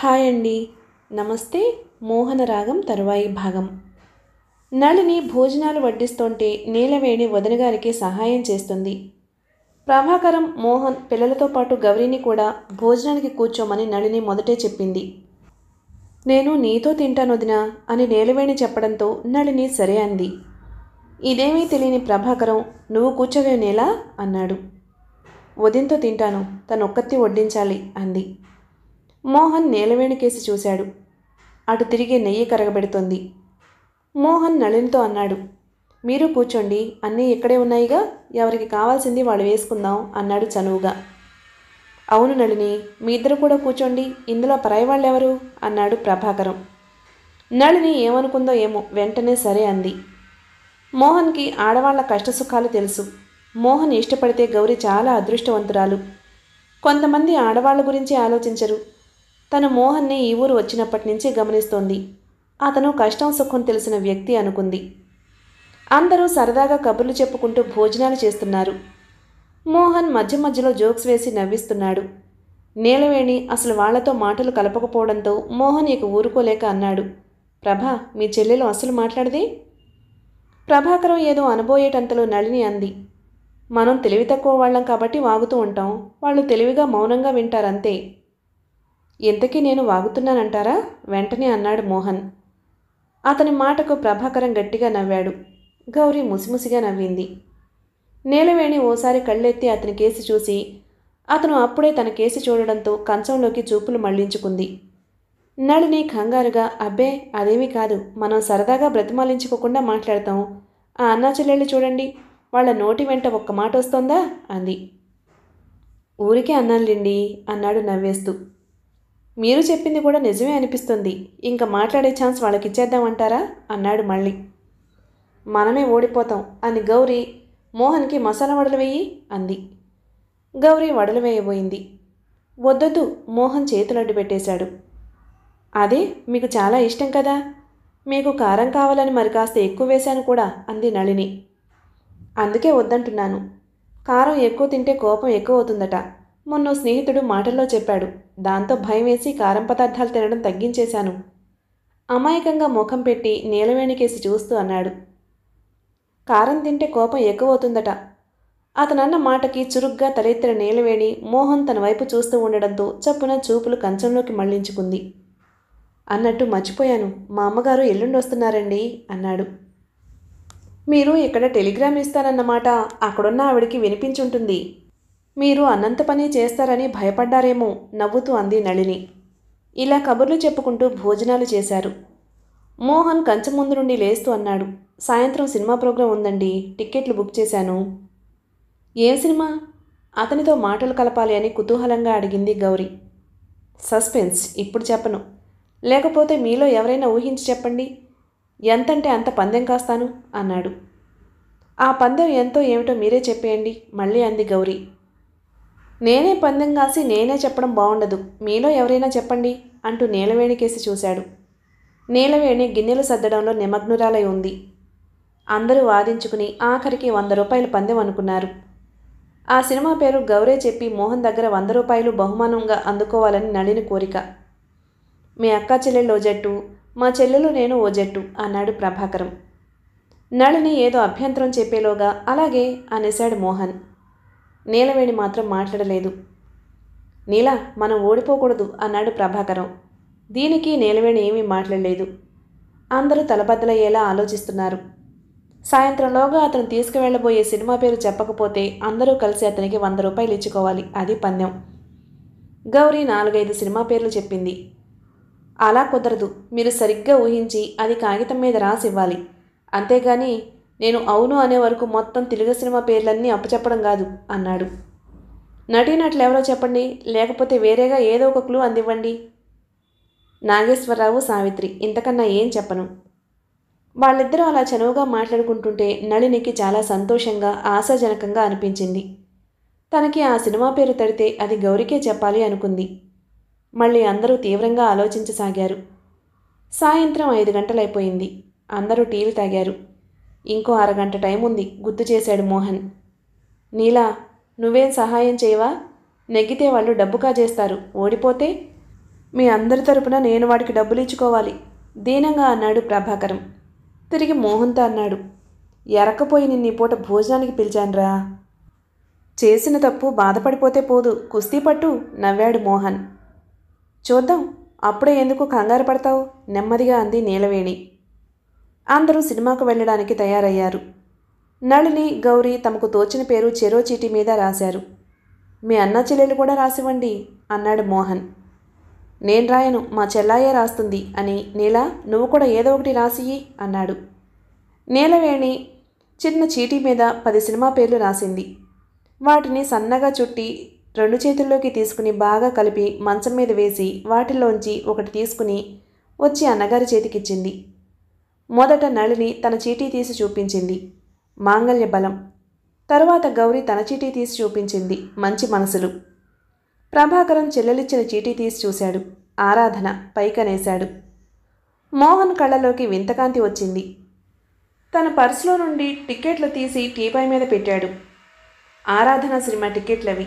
hi అండి నమస్తే మోహన రాగం తరువాయి భాగం నళిని భోజనాలు వడ్డిస్తుంటే నీలవేణి వదనగారికి సహాయం చేస్తుంది ప్రభాకరం మోహన్ పిల్లలతో పాటు గౌరీని కూడా భోజనానికి కూర్చోమని నళిని మొదటే చెప్పింది నేను నీతో తింటాను వదినా అని నీలవేణి చెప్పడంతో నళిని సరే అంది ఇదేమీ తెలియని ప్రభాకరం నువ్వు కూర్చోవే నేలా అన్నాడు వదినతో తింటాను తను ఒక్కత్తి వడ్డించాలి అంది మోహన్ నేలవేణికేసి చూశాడు అటు తిరిగి నెయ్యి కరగబెడుతోంది మోహన్ నళినితో అన్నాడు మీరు కూర్చోండి అన్నీ ఇక్కడే ఉన్నాయిగా ఎవరికి కావాల్సింది వాళ్ళు వేసుకుందాం అన్నాడు చనువుగా అవును నళిని మీ ఇద్దరు కూడా కూర్చోండి ఇందులో పరాయి వాళ్ళెవరు అన్నాడు ప్రభాకరం నళిని ఏమనుకుందో ఏమో వెంటనే సరే అంది మోహన్కి ఆడవాళ్ల కష్టసుఖాలు తెలుసు మోహన్ ఇష్టపడితే గౌరి చాలా అదృష్టవంతురాలు కొంతమంది ఆడవాళ్ల గురించి ఆలోచించరు తన మోహన్ని ఈ ఊరు వచ్చినప్పటి నుంచి గమనిస్తోంది అతను కష్టం సుఖం తెలిసిన వ్యక్తి అనుకుంది అందరూ సరదాగా కబుర్లు చెప్పుకుంటూ భోజనాలు చేస్తున్నారు మోహన్ మధ్య మధ్యలో జోక్స్ వేసి నవ్విస్తున్నాడు నీలవేణి అసలు వాళ్లతో మాటలు కలపకపోవడంతో మోహన్ ఇక ఊరుకోలేక అన్నాడు ప్రభా మీ చెల్లెలు అసలు మాట్లాడదే ప్రభాకరం ఏదో అనుబోయేటంతలో నళిని అంది మనం తెలివి తక్కువ వాళ్ళం కాబట్టి వాగుతూ ఉంటాం వాళ్ళు తెలివిగా మౌనంగా వింటారంతే ఇంతకీ నేను వాగుతున్నానంటారా వెంటనే అన్నాడు మోహన్ అతని మాటకు ప్రభాకరం గట్టిగా నవ్వాడు గౌరీ ముసిముసిగా నవ్వింది నేలవేణి ఓసారి కళ్ళెత్తి అతని కేసి చూసి అతను అప్పుడే తన కేసి చూడడంతో కంచంలోకి చూపులు మళ్లించుకుంది నళిని కంగారుగా అబ్బే అదేమీ కాదు మనం సరదాగా బ్రతిమాలించుకోకుండా మాట్లాడతాం ఆ అన్నా చెల్లెళ్ళు చూడండి వాళ్ళ నోటి వెంట ఒక్క మాట వస్తోందా అంది ఊరికే అన్నానులేండి అన్నాడు నవ్వేస్తూ మీరు చెప్పింది కూడా నిజమే అనిపిస్తుంది ఇంకా మాట్లాడే ఛాన్స్ వాళ్ళకి ఇచ్చేద్దామంటారా అన్నాడు మళ్ళీ మనమే ఓడిపోతాం అని గౌరీ మోహన్కి మసాలా వడలు వేయి అంది గౌరీ వడలు వేయబోయింది వద్దొద్దు మోహన్ చేతులడ్డు పెట్టేశాడు అదే మీకు చాలా ఇష్టం కదా మీకు కారం కావాలని మరి కాస్త ఎక్కువ వేశాను కూడా అంది నళిని అందుకే వద్దంటున్నాను కారం ఎక్కువ తింటే కోపం ఎక్కువ అవుతుందట మొన్న స్నేహితుడు మాటల్లో చెప్పాడు దాంతో భయం వేసి కారం పదార్థాలు తినడం తగ్గించేశాను అమాయకంగా ముఖం పెట్టి నీలవేణికేసి చూస్తూ అన్నాడు కారం తింటే కోపం ఎక్కువవుతుందట అతనన్న మాటకి చురుగ్గా తలెత్తిన నీలవేణి మోహన్ తన వైపు చూస్తూ ఉండడంతో చప్పున చూపులు కంచంలోకి మళ్లించుకుంది అన్నట్టు మర్చిపోయాను మా అమ్మగారు ఎల్లుండి వస్తున్నారండి అన్నాడు మీరు ఇక్కడ టెలిగ్రామ్ ఇస్తానన్నమాట అక్కడున్న ఆవిడికి వినిపించుంటుంది మీరు అనంత పని చేస్తారని భయపడ్డారేమో నవ్వుతూ అంది నళిని ఇలా కబుర్లు చెప్పుకుంటూ భోజనాలు చేశారు మోహన్ కంచె ముందు నుండి లేస్తూ అన్నాడు సాయంత్రం సినిమా ప్రోగ్రాం ఉందండి టిక్కెట్లు బుక్ చేశాను ఏం సినిమా అతనితో మాటలు కలపాలి అని కుతూహలంగా అడిగింది గౌరీ సస్పెన్స్ ఇప్పుడు చెప్పను లేకపోతే మీలో ఎవరైనా ఊహించి చెప్పండి ఎంతంటే అంత పందెం కాస్తాను అన్నాడు ఆ పందెం ఎంతో ఏమిటో మీరే చెప్పేయండి మళ్ళీ అంది గౌరీ నేనే పందెం కాసి నేనే చెప్పడం బాగుండదు మీలో ఎవరైనా చెప్పండి అంటూ నీలవేణికేసి చూశాడు నీలవేణి గిన్నెలు సర్దడంలో నిమగ్నురాలై ఉంది అందరూ వాదించుకుని ఆఖరికి వంద రూపాయలు పందెం అనుకున్నారు ఆ సినిమా పేరు గౌరే చెప్పి మోహన్ దగ్గర వంద రూపాయలు బహుమానంగా అందుకోవాలని నళిని కోరిక మీ అక్క చెల్లెళ్ళు ఓ జట్టు మా చెల్లెలు నేను ఓ జట్టు అన్నాడు ప్రభాకరం నళిని ఏదో అభ్యంతరం చెప్పేలోగా అలాగే అనేశాడు మోహన్ నీలవేణి మాత్రం మాట్లాడలేదు నీల మనం ఓడిపోకూడదు అన్నాడు ప్రభాకరం దీనికి నీలవేణి ఏమీ మాట్లాడలేదు అందరూ తలబద్దలయ్యేలా ఆలోచిస్తున్నారు సాయంత్రంలోగా అతను తీసుకువెళ్ళబోయే సినిమా పేరు చెప్పకపోతే అందరూ కలిసి అతనికి వంద రూపాయలు ఇచ్చుకోవాలి అది పందెం గౌరీ నాలుగైదు సినిమా పేర్లు చెప్పింది అలా కుదరదు మీరు సరిగ్గా ఊహించి అది కాగితం మీద రాసి ఇవ్వాలి అంతేగాని నేను అవును అనే వరకు మొత్తం తెలుగు సినిమా పేర్లన్నీ అప్పచెప్పడం కాదు అన్నాడు నటీనట్లు ఎవరో చెప్పండి లేకపోతే వేరేగా ఏదో ఒక క్లూ అందివ్వండి నాగేశ్వరరావు సావిత్రి ఇంతకన్నా ఏం చెప్పను వాళ్ళిద్దరూ అలా చనువుగా మాట్లాడుకుంటుంటే నళినికి చాలా సంతోషంగా ఆశాజనకంగా అనిపించింది తనకి ఆ సినిమా పేరు తడితే అది గౌరికే చెప్పాలి అనుకుంది మళ్ళీ అందరూ తీవ్రంగా ఆలోచించసాగారు సాయంత్రం ఐదు గంటలైపోయింది అందరూ టీలు తాగారు ఇంకో అరగంట టైం ఉంది గుర్తు చేశాడు మోహన్ నీలా నువ్వేం సహాయం చేయవా నెగ్గితే వాళ్ళు డబ్బు కాజేస్తారు ఓడిపోతే మీ అందరి తరపున నేను వాడికి డబ్బులు ఇచ్చుకోవాలి దీనంగా అన్నాడు ప్రభాకరం తిరిగి మోహన్తో అన్నాడు ఎరకపోయి నిన్న పూట భోజనానికి పిలిచానురా చేసిన తప్పు బాధపడిపోతే పోదు కుస్తీ పట్టు నవ్వాడు మోహన్ చూద్దాం అప్పుడే ఎందుకు కంగారు పడతావు నెమ్మదిగా అంది నీలవేణి అందరూ సినిమాకు వెళ్ళడానికి తయారయ్యారు నళిని గౌరీ తమకు తోచిన పేరు చెరో చీటీ మీద రాశారు మీ అన్న చెల్లెలు కూడా రాసివ్వండి అన్నాడు మోహన్ నేను రాయను మా చెల్లాయే రాస్తుంది అని నీల నువ్వు కూడా ఏదో ఒకటి రాసియ్యి అన్నాడు నీలవేణి చిన్న చీటీ మీద పది సినిమా పేర్లు రాసింది వాటిని సన్నగా చుట్టి రెండు చేతుల్లోకి తీసుకుని బాగా కలిపి మంచం మీద వేసి వాటిలోంచి ఒకటి తీసుకుని వచ్చి అన్నగారి చేతికిచ్చింది మొదట నళిని తన చీటీ తీసి చూపించింది మాంగళ్య బలం తరువాత గౌరీ తన చీటీ తీసి చూపించింది మంచి మనసులు ప్రభాకరం చెల్లెలిచ్చిన చీటీ తీసి చూశాడు ఆరాధన పైకనేశాడు మోహన్ కళ్ళలోకి వింతకాంతి వచ్చింది తన పర్సులో నుండి టికెట్లు తీసి టీపై మీద పెట్టాడు ఆరాధన సినిమా టికెట్లవి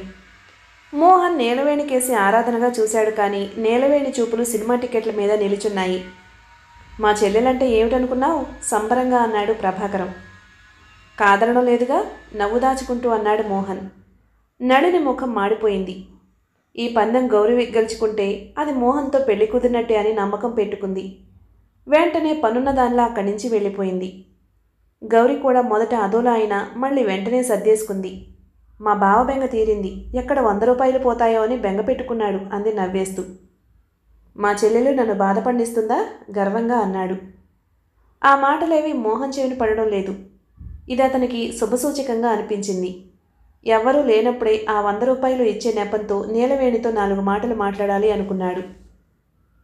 మోహన్ నేలవేణికేసి ఆరాధనగా చూశాడు కానీ నేలవేణి చూపులు సినిమా టికెట్ల మీద నిలుచున్నాయి మా చెల్లెలంటే ఏమిటనుకున్నావు సంబరంగా అన్నాడు ప్రభాకరం కాదనడం లేదుగా నవ్వు దాచుకుంటూ అన్నాడు మోహన్ నడిని ముఖం మాడిపోయింది ఈ పందెం గౌరవి గెలుచుకుంటే అది మోహన్తో పెళ్లి కుదిరినట్టే అని నమ్మకం పెట్టుకుంది వెంటనే పనున్న దానిలా అక్కడి నుంచి వెళ్ళిపోయింది గౌరి కూడా మొదట అదోలా అయినా మళ్ళీ వెంటనే సర్దేసుకుంది మా బావ బెంగ తీరింది ఎక్కడ వంద రూపాయలు పోతాయో అని బెంగ పెట్టుకున్నాడు అంది నవ్వేస్తూ మా చెల్లెలు నన్ను బాధ పండిస్తుందా గర్వంగా అన్నాడు ఆ మాటలేవి మోహన్ చెవిని పడడం లేదు ఇది అతనికి శుభసూచకంగా అనిపించింది ఎవ్వరూ లేనప్పుడే ఆ వంద రూపాయలు ఇచ్చే నెపంతో నీలవేణితో నాలుగు మాటలు మాట్లాడాలి అనుకున్నాడు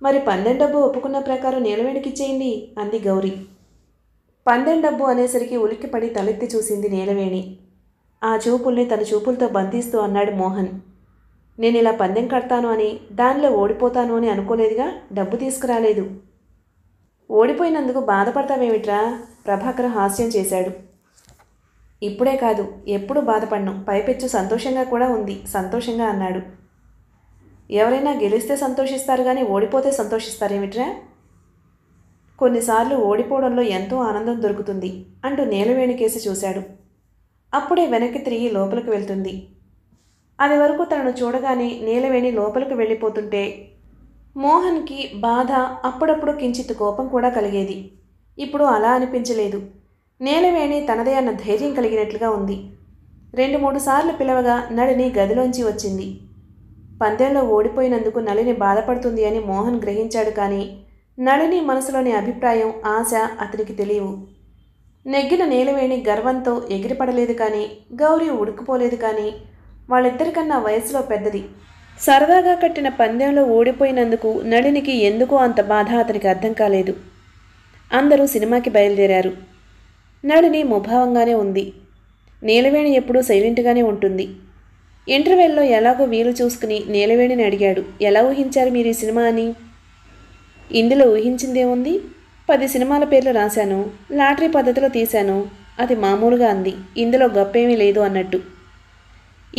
మరి డబ్బు ఒప్పుకున్న ప్రకారం నీలవేణికిచ్చేయండి అంది గౌరీ డబ్బు అనేసరికి ఉలిక్కిపడి తలెత్తి చూసింది నీలవేణి ఆ చూపుల్ని తన చూపులతో బంధిస్తూ అన్నాడు మోహన్ నేను ఇలా పందెం కడతాను అని దానిలో ఓడిపోతాను అని అనుకోలేదుగా డబ్బు తీసుకురాలేదు ఓడిపోయినందుకు బాధపడతావేమిట్రా ప్రభాకర్ హాస్యం చేశాడు ఇప్పుడే కాదు ఎప్పుడు బాధపడ్ను పైపెచ్చు సంతోషంగా కూడా ఉంది సంతోషంగా అన్నాడు ఎవరైనా గెలిస్తే సంతోషిస్తారు కానీ ఓడిపోతే సంతోషిస్తారేమిట్రా కొన్నిసార్లు ఓడిపోవడంలో ఎంతో ఆనందం దొరుకుతుంది అంటూ నేలవేణికేసి చూశాడు అప్పుడే వెనక్కి తిరిగి లోపలికి వెళ్తుంది అది వరకు తనను చూడగానే నీలవేణి లోపలికి వెళ్ళిపోతుంటే మోహన్కి బాధ అప్పుడప్పుడు కించిత్ కోపం కూడా కలిగేది ఇప్పుడు అలా అనిపించలేదు నేలవేణి తనదే అన్న ధైర్యం కలిగినట్లుగా ఉంది రెండు మూడు సార్లు పిలవగా నళిని గదిలోంచి వచ్చింది పందెంలో ఓడిపోయినందుకు నళిని బాధపడుతుంది అని మోహన్ గ్రహించాడు కానీ నళిని మనసులోని అభిప్రాయం ఆశ అతనికి తెలియవు నెగ్గిన నేలవేణి గర్వంతో ఎగిరిపడలేదు కానీ గౌరీ ఉడుకుపోలేదు కానీ వాళ్ళిద్దరికన్నా వయసులో పెద్దది సరదాగా కట్టిన పందెంలో ఓడిపోయినందుకు నళినికి ఎందుకో అంత బాధ అతనికి అర్థం కాలేదు అందరూ సినిమాకి బయలుదేరారు నళిని ముభావంగానే ఉంది నీలవేణి ఎప్పుడూ సైలెంట్గానే ఉంటుంది ఇంటర్వెల్లో ఎలాగో వీలు చూసుకుని నీలవేణిని అడిగాడు ఎలా ఊహించారు మీరు ఈ సినిమా అని ఇందులో ఊహించిందేముంది పది సినిమాల పేర్లు రాశాను లాటరీ పద్ధతిలో తీశాను అది మామూలుగా అంది ఇందులో గొప్పేమీ లేదు అన్నట్టు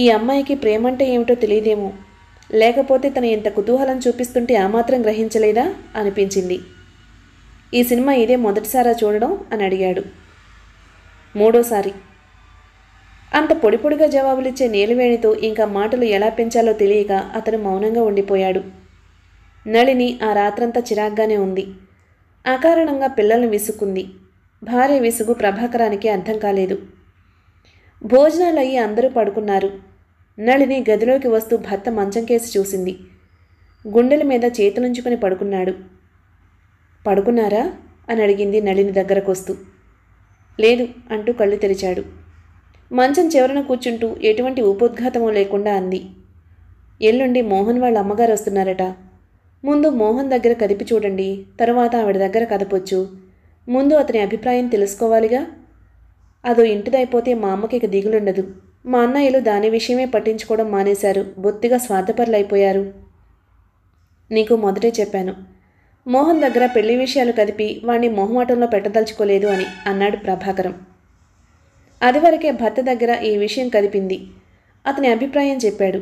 ఈ అమ్మాయికి ప్రేమంటే ఏమిటో తెలియదేమో లేకపోతే తన ఇంత కుతూహలం చూపిస్తుంటే ఆ మాత్రం గ్రహించలేదా అనిపించింది ఈ సినిమా ఇదే మొదటిసారా చూడడం అని అడిగాడు మూడోసారి అంత పొడి పొడిగా జవాబులిచ్చే నీలివేణితో ఇంకా మాటలు ఎలా పెంచాలో తెలియక అతను మౌనంగా ఉండిపోయాడు నళిని ఆ రాత్రంతా చిరాగ్గానే ఉంది అకారణంగా పిల్లలను విసుక్కుంది భార్య విసుగు ప్రభాకరానికి అర్థం కాలేదు భోజనాలు అయ్యి అందరూ పడుకున్నారు నళిని గదిలోకి వస్తూ భర్త మంచం కేసి చూసింది గుండెల మీద చేతులుంచుకుని పడుకున్నాడు పడుకున్నారా అని అడిగింది నళిని దగ్గరకొస్తూ లేదు అంటూ కళ్ళు తెరిచాడు మంచం చివరన కూర్చుంటూ ఎటువంటి ఉపోద్ఘాతమో లేకుండా అంది ఎల్లుండి మోహన్ వాళ్ళ అమ్మగారు వస్తున్నారట ముందు మోహన్ దగ్గర కదిపి చూడండి తరువాత ఆవిడ దగ్గర కదపొచ్చు ముందు అతని అభిప్రాయం తెలుసుకోవాలిగా అదో ఇంటిదైపోతే మా అమ్మకి ఇక దిగులుండదు మా అన్నయ్యలు దాని విషయమే పట్టించుకోవడం మానేశారు బొత్తిగా స్వార్థపరులైపోయారు నీకు మొదటే చెప్పాను మోహన్ దగ్గర పెళ్లి విషయాలు కదిపి వాణ్ణి మొహమాటంలో పెట్టదలుచుకోలేదు అని అన్నాడు ప్రభాకరం అదివరకే భర్త దగ్గర ఈ విషయం కదిపింది అతని అభిప్రాయం చెప్పాడు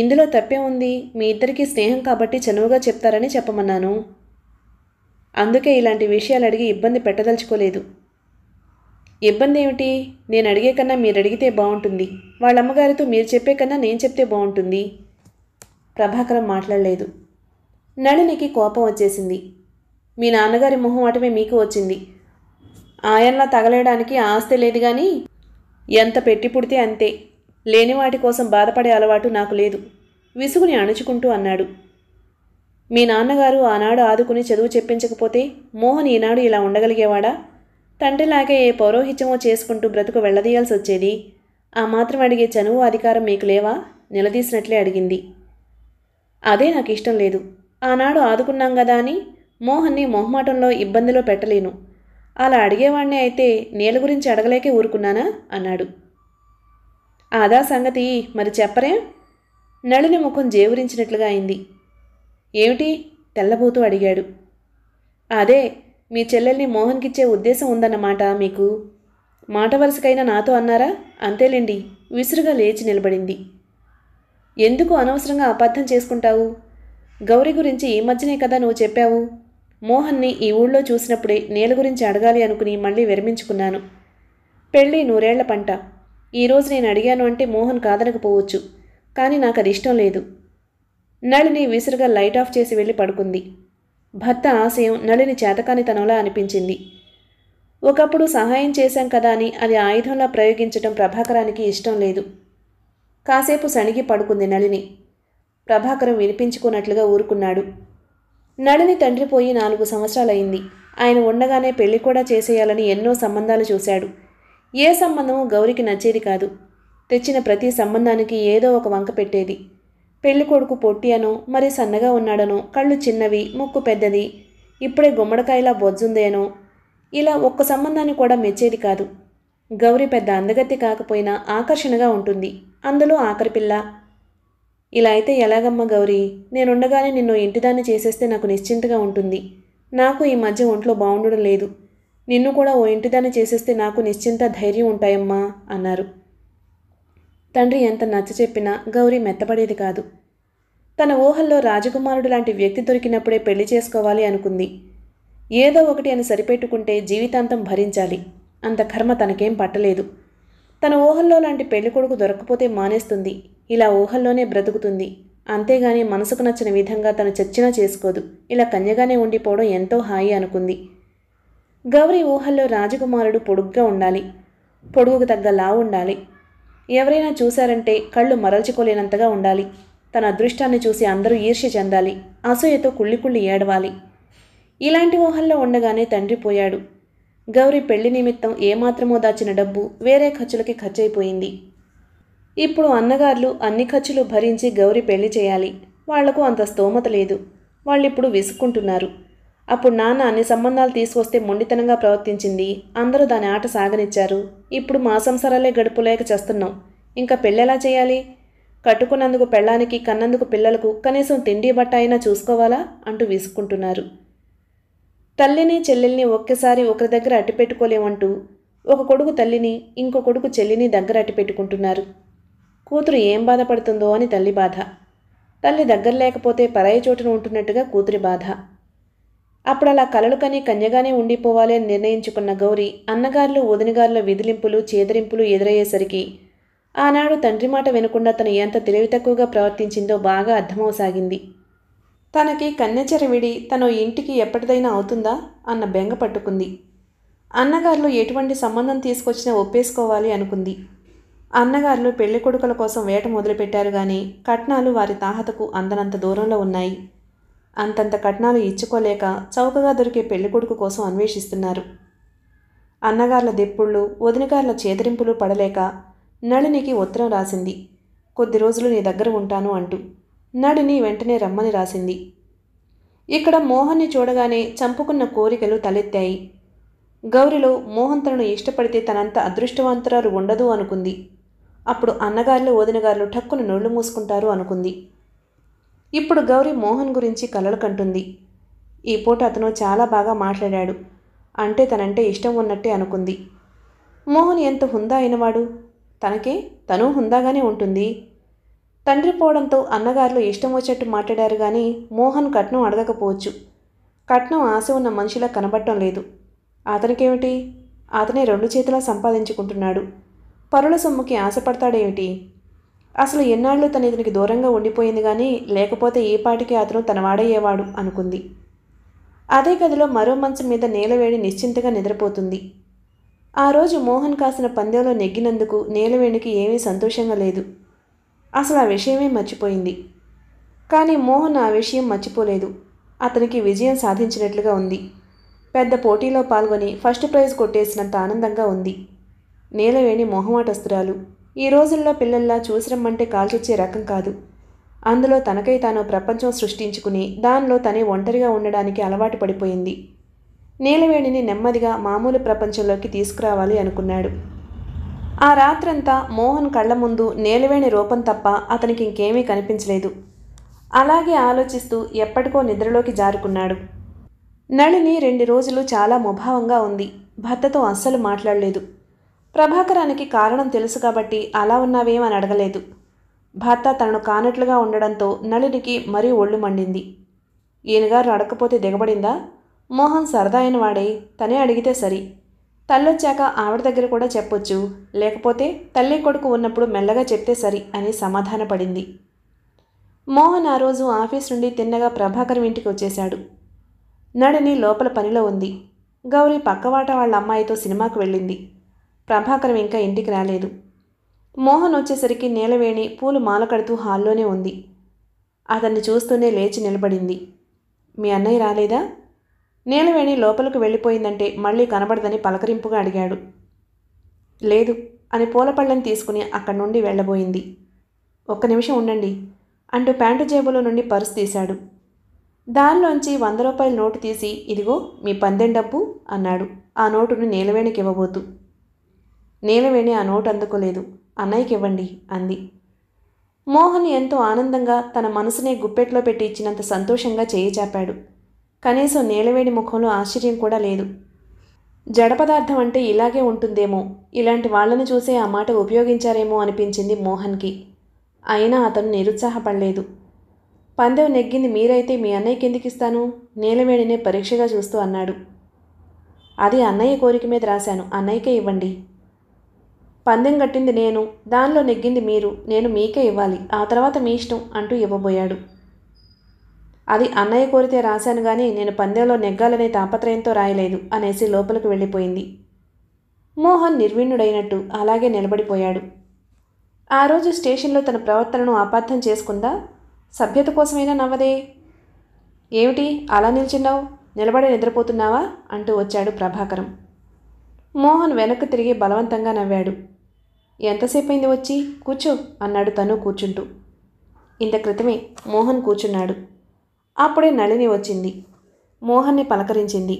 ఇందులో తప్పే ఉంది మీ ఇద్దరికీ స్నేహం కాబట్టి చనువుగా చెప్తారని చెప్పమన్నాను అందుకే ఇలాంటి విషయాలు అడిగి ఇబ్బంది పెట్టదలుచుకోలేదు ఇబ్బంది ఏమిటి నేను అడిగే కన్నా మీరు అడిగితే బాగుంటుంది వాళ్ళ అమ్మగారితో మీరు చెప్పే కన్నా నేను చెప్తే బాగుంటుంది ప్రభాకరం మాట్లాడలేదు నళినికి కోపం వచ్చేసింది మీ నాన్నగారి మొహం అటమే మీకు వచ్చింది ఆయనలా తగలేయడానికి ఆస్తి లేదు కానీ ఎంత పెట్టి పుడితే అంతే లేని వాటి కోసం బాధపడే అలవాటు నాకు లేదు విసుగుని అణుచుకుంటూ అన్నాడు మీ నాన్నగారు ఆనాడు ఆదుకుని చదువు చెప్పించకపోతే మోహన్ ఈనాడు ఇలా ఉండగలిగేవాడా తండ్రిలాగే ఏ పౌరోహిత్యమో చేసుకుంటూ బ్రతుకు వెళ్ళదీయాల్సి వచ్చేది ఆ మాత్రం అడిగే చనువు అధికారం మీకు లేవా నిలదీసినట్లే అడిగింది అదే నాకు ఇష్టం లేదు ఆనాడు ఆదుకున్నాం కదా అని మోహన్ని మొహమాటంలో ఇబ్బందిలో పెట్టలేను అలా అడిగేవాణ్ణి అయితే నీళ్ళ గురించి అడగలేకే ఊరుకున్నానా అన్నాడు అదా సంగతి మరి చెప్పరే నళిని ముఖం జేవురించినట్లుగా అయింది ఏమిటి తెల్లబోతూ అడిగాడు అదే మీ చెల్లెల్ని మోహన్కిచ్చే ఉద్దేశం ఉందన్నమాట మీకు మాట వలసకైనా నాతో అన్నారా అంతేలేండి విసురుగా లేచి నిలబడింది ఎందుకు అనవసరంగా అపార్థం చేసుకుంటావు గౌరీ గురించి ఈ మధ్యనే కదా నువ్వు చెప్పావు మోహన్ని ఈ ఊళ్ళో చూసినప్పుడే నేల గురించి అడగాలి అనుకుని మళ్ళీ విరమించుకున్నాను పెళ్ళి నూరేళ్ల పంట ఈరోజు నేను అడిగాను అంటే మోహన్ కాదనకపోవచ్చు కానీ నాకు అది ఇష్టం లేదు నళిని విసురుగా లైట్ ఆఫ్ చేసి వెళ్ళి పడుకుంది భర్త ఆశయం నళిని చేతకానితనంలా అనిపించింది ఒకప్పుడు సహాయం చేశాం కదా అని అది ఆయుధంలా ప్రయోగించటం ప్రభాకరానికి ఇష్టం లేదు కాసేపు సణిగి పడుకుంది నళిని ప్రభాకరం వినిపించుకున్నట్లుగా ఊరుకున్నాడు నళిని తండ్రి పోయి నాలుగు సంవత్సరాలైంది ఆయన ఉండగానే పెళ్లి కూడా చేసేయాలని ఎన్నో సంబంధాలు చూశాడు ఏ సంబంధమూ గౌరికి నచ్చేది కాదు తెచ్చిన ప్రతి సంబంధానికి ఏదో ఒక వంక పెట్టేది పెళ్లి కొడుకు పొట్టి అను మరి సన్నగా ఉన్నాడనో కళ్ళు చిన్నవి ముక్కు పెద్దది ఇప్పుడే గుమ్మడికాయలా బొజ్జుంది అనో ఇలా ఒక్క సంబంధాన్ని కూడా మెచ్చేది కాదు గౌరీ పెద్ద అందగత్తి కాకపోయినా ఆకర్షణగా ఉంటుంది అందులో ఆఖరి పిల్ల ఇలా అయితే ఎలాగమ్మ గౌరీ నేనుండగానే నిన్ను ఇంటిదాన్ని చేసేస్తే నాకు నిశ్చింతగా ఉంటుంది నాకు ఈ మధ్య ఒంట్లో బాగుండడం లేదు నిన్ను కూడా ఓ ఇంటిదాన్ని చేసేస్తే నాకు నిశ్చింత ధైర్యం ఉంటాయమ్మా అన్నారు తండ్రి ఎంత నచ్చ చెప్పినా గౌరీ మెత్తపడేది కాదు తన ఊహల్లో రాజకుమారుడు లాంటి వ్యక్తి దొరికినప్పుడే పెళ్లి చేసుకోవాలి అనుకుంది ఏదో ఒకటి అని సరిపెట్టుకుంటే జీవితాంతం భరించాలి అంత కర్మ తనకేం పట్టలేదు తన ఊహల్లో లాంటి పెళ్లి కొడుకు దొరకపోతే మానేస్తుంది ఇలా ఊహల్లోనే బ్రతుకుతుంది అంతేగాని మనసుకు నచ్చిన విధంగా తను చచ్చినా చేసుకోదు ఇలా కన్యగానే ఉండిపోవడం ఎంతో హాయి అనుకుంది గౌరీ ఊహల్లో రాజకుమారుడు పొడుగ్గా ఉండాలి పొడుగుకు తగ్గ లావు ఉండాలి ఎవరైనా చూశారంటే కళ్ళు మరల్చుకోలేనంతగా ఉండాలి తన అదృష్టాన్ని చూసి అందరూ ఈర్ష్య చెందాలి అసూయతో కుళ్ళి కుళ్ళి ఏడవాలి ఇలాంటి ఊహల్లో ఉండగానే తండ్రి పోయాడు గౌరీ పెళ్లి నిమిత్తం ఏమాత్రమో దాచిన డబ్బు వేరే ఖర్చులకి ఖర్చయిపోయింది ఇప్పుడు అన్నగారులు అన్ని ఖర్చులు భరించి గౌరీ పెళ్లి చేయాలి వాళ్లకు అంత స్తోమత లేదు వాళ్ళిప్పుడు విసుక్కుంటున్నారు అప్పుడు నాన్న అన్ని సంబంధాలు తీసుకొస్తే మొండితనంగా ప్రవర్తించింది అందరూ దాని ఆట సాగనిచ్చారు ఇప్పుడు మా సంసారాలే గడుపులేక చేస్తున్నాం ఇంకా పెళ్ళెలా చేయాలి కట్టుకున్నందుకు పెళ్ళానికి కన్నందుకు పిల్లలకు కనీసం తిండి బట్ట అయినా చూసుకోవాలా అంటూ విసుక్కుంటున్నారు తల్లిని చెల్లెల్ని ఒక్కసారి ఒకరి దగ్గర అట్టిపెట్టుకోలేమంటూ ఒక కొడుకు తల్లిని ఇంకో కొడుకు చెల్లిని దగ్గర అట్టిపెట్టుకుంటున్నారు కూతురు ఏం బాధపడుతుందో అని తల్లి బాధ తల్లి దగ్గర లేకపోతే పరాయి చోటున ఉంటున్నట్టుగా కూతురి బాధ అప్పుడు అలా కలలు కని కన్యగానే ఉండిపోవాలి అని నిర్ణయించుకున్న గౌరీ అన్నగారులు వదినగారుల విదిలింపులు చేదరింపులు ఎదురయ్యేసరికి ఆనాడు తండ్రి మాట వినకుండా తను ఎంత తెలివి తక్కువగా ప్రవర్తించిందో బాగా అర్థమవసాగింది తనకి కన్యచెర విడి ఇంటికి ఎప్పటిదైనా అవుతుందా అన్న బెంగ పట్టుకుంది అన్నగారులు ఎటువంటి సంబంధం తీసుకొచ్చినా ఒప్పేసుకోవాలి అనుకుంది అన్నగారులు పెళ్లి కొడుకుల కోసం వేట మొదలుపెట్టారు కానీ కట్నాలు వారి తాహతకు అందనంత దూరంలో ఉన్నాయి అంతంత కట్నాలు ఇచ్చుకోలేక చౌకగా దొరికే పెళ్ళికొడుకు కోసం అన్వేషిస్తున్నారు అన్నగార్ల దెప్పుళ్ళు వదినగార్ల చేతరింపులు పడలేక నళినికి ఉత్తరం రాసింది కొద్ది రోజులు నీ దగ్గర ఉంటాను అంటూ నడిని వెంటనే రమ్మని రాసింది ఇక్కడ మోహన్ని చూడగానే చంపుకున్న కోరికలు తలెత్తాయి గౌరిలో మోహన్ తనను ఇష్టపడితే తనంత అదృష్టవంతురాలు ఉండదు అనుకుంది అప్పుడు అన్నగారులు వదినగారులు ఠక్కును నోళ్లు మూసుకుంటారు అనుకుంది ఇప్పుడు గౌరీ మోహన్ గురించి కలలు కంటుంది ఈ పూట అతను చాలా బాగా మాట్లాడాడు అంటే తనంటే ఇష్టం ఉన్నట్టే అనుకుంది మోహన్ ఎంత హుందా అయినవాడు తనకే తను హుందాగానే ఉంటుంది తండ్రి పోవడంతో అన్నగారులు ఇష్టం వచ్చేట్టు మాట్లాడారు కానీ మోహన్ కట్నం అడగకపోవచ్చు కట్నం ఆశ ఉన్న మనిషిలా కనబడటం లేదు అతనికేమిటి అతనే రెండు చేతులా సంపాదించుకుంటున్నాడు పరుల సొమ్ముకి ఆశపడతాడేమిటి అసలు ఎన్నాళ్ళు తను ఇతనికి దూరంగా ఉండిపోయింది కానీ లేకపోతే ఏ పాటికి అతను తన వాడయ్యేవాడు అనుకుంది అదే గదిలో మరో మంచం మీద నేలవేడి నిశ్చింతగా నిద్రపోతుంది ఆ రోజు మోహన్ కాసిన పందెంలో నెగ్గినందుకు నేలవేణికి ఏమీ సంతోషంగా లేదు అసలు ఆ విషయమే మర్చిపోయింది కానీ మోహన్ ఆ విషయం మర్చిపోలేదు అతనికి విజయం సాధించినట్లుగా ఉంది పెద్ద పోటీలో పాల్గొని ఫస్ట్ ప్రైజ్ కొట్టేసినంత ఆనందంగా ఉంది నేలవేణి మొహమాటస్తురాలు ఈ రోజుల్లో పిల్లల్లా చూసిరమ్మంటే కాల్చొచ్చే రకం కాదు అందులో తనకై తాను ప్రపంచం సృష్టించుకుని దానిలో తనే ఒంటరిగా ఉండడానికి అలవాటు పడిపోయింది నీలవేణిని నెమ్మదిగా మామూలు ప్రపంచంలోకి తీసుకురావాలి అనుకున్నాడు ఆ రాత్రంతా మోహన్ కళ్ళ ముందు నేలవేణి రూపం తప్ప అతనికి ఇంకేమీ కనిపించలేదు అలాగే ఆలోచిస్తూ ఎప్పటికో నిద్రలోకి జారుకున్నాడు నళిని రెండు రోజులు చాలా ముభావంగా ఉంది భర్తతో అస్సలు మాట్లాడలేదు ప్రభాకరానికి కారణం తెలుసు కాబట్టి అలా ఉన్నావేమని అడగలేదు భర్త తనను కానట్లుగా ఉండడంతో నళినికి మరీ ఒళ్ళు మండింది ఈయనగారు అడగకపోతే దిగబడిందా మోహన్ సరదా అయిన వాడే తనే అడిగితే సరి తల్లొచ్చాక ఆవిడ దగ్గర కూడా చెప్పొచ్చు లేకపోతే తల్లి కొడుకు ఉన్నప్పుడు మెల్లగా చెప్తే సరి అని సమాధానపడింది మోహన్ ఆ రోజు ఆఫీస్ నుండి తిన్నగా ప్రభాకర్ ఇంటికి వచ్చేశాడు నడిని లోపల పనిలో ఉంది గౌరీ పక్కవాట వాళ్ళ అమ్మాయితో సినిమాకు వెళ్ళింది ప్రభాకరం ఇంకా ఇంటికి రాలేదు మోహన్ వచ్చేసరికి నేలవేణి పూలు మాలకడుతూ హాల్లోనే ఉంది అతన్ని చూస్తూనే లేచి నిలబడింది మీ అన్నయ్య రాలేదా నేలవేణి లోపలికి వెళ్ళిపోయిందంటే మళ్ళీ కనబడదని పలకరింపుగా అడిగాడు లేదు అని పూలపళ్ళని తీసుకుని అక్కడి నుండి వెళ్ళబోయింది ఒక్క నిమిషం ఉండండి అంటూ ప్యాంటు జేబులో నుండి పర్సు తీశాడు దానిలోంచి వంద రూపాయల నోటు తీసి ఇదిగో మీ పందెం డబ్బు అన్నాడు ఆ నోటును నేలవేణికి ఇవ్వబోతూ నీలవేణి ఆ నోట్ అందుకోలేదు అన్నయ్యకి ఇవ్వండి అంది మోహన్ ఎంతో ఆనందంగా తన మనసునే గుప్పెట్లో పెట్టి ఇచ్చినంత సంతోషంగా చేయి చాపాడు కనీసం నేలవేడి ముఖంలో ఆశ్చర్యం కూడా లేదు జడ పదార్థం అంటే ఇలాగే ఉంటుందేమో ఇలాంటి వాళ్లను చూసే ఆ మాట ఉపయోగించారేమో అనిపించింది మోహన్కి అయినా అతను నిరుత్సాహపడలేదు పందెం నెగ్గింది మీరైతే మీ ఎందుకు ఇస్తాను నేలవేడినే పరీక్షగా చూస్తూ అన్నాడు అది అన్నయ్య కోరిక మీద రాశాను అన్నయ్యకే ఇవ్వండి పందెం కట్టింది నేను దానిలో నెగ్గింది మీరు నేను మీకే ఇవ్వాలి ఆ తర్వాత మీ ఇష్టం అంటూ ఇవ్వబోయాడు అది అన్నయ్య కోరితే రాశాను కానీ నేను పందెంలో నెగ్గాలనే తాపత్రయంతో రాయలేదు అనేసి లోపలికి వెళ్ళిపోయింది మోహన్ నిర్వీణుడైనట్టు అలాగే నిలబడిపోయాడు ఆ రోజు స్టేషన్లో తన ప్రవర్తనను అపార్థం చేసుకుందా సభ్యత కోసమైనా నవ్వదే ఏమిటి అలా నిల్చున్నావు నిలబడి నిద్రపోతున్నావా అంటూ వచ్చాడు ప్రభాకరం మోహన్ వెనక్కి తిరిగి బలవంతంగా నవ్వాడు ఎంతసేపు అయింది వచ్చి కూర్చో అన్నాడు తను కూర్చుంటూ ఇంత క్రితమే మోహన్ కూర్చున్నాడు అప్పుడే నళిని వచ్చింది మోహన్ని పలకరించింది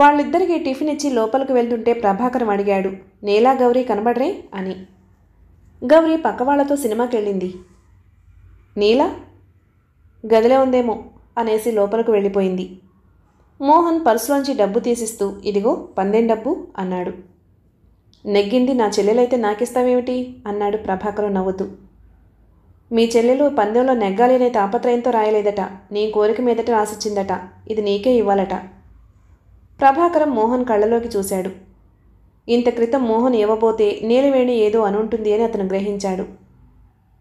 వాళ్ళిద్దరికీ టిఫిన్ ఇచ్చి లోపలికి వెళ్తుంటే ప్రభాకరం అడిగాడు నేలా గౌరీ కనబడరే అని గౌరీ పక్కవాళ్లతో సినిమాకి వెళ్ళింది నీలా గదిలే ఉందేమో అనేసి లోపలికి వెళ్ళిపోయింది మోహన్ పర్సులోంచి డబ్బు తీసిస్తూ ఇదిగో పందెం డబ్బు అన్నాడు నెగ్గింది నా చెల్లెలైతే నాకిస్తావేమిటి అన్నాడు ప్రభాకరు నవ్వుతూ మీ చెల్లెలు పందెంలో నెగ్గాలి అనే తాపత్రయంతో రాయలేదట నీ కోరిక మీదట రాసిచ్చిందట ఇది నీకే ఇవ్వాలట ప్రభాకరం మోహన్ కళ్ళలోకి చూశాడు ఇంత క్రితం మోహన్ ఇవ్వబోతే నీలవేణి ఏదో అనుంటుంది అని అతను గ్రహించాడు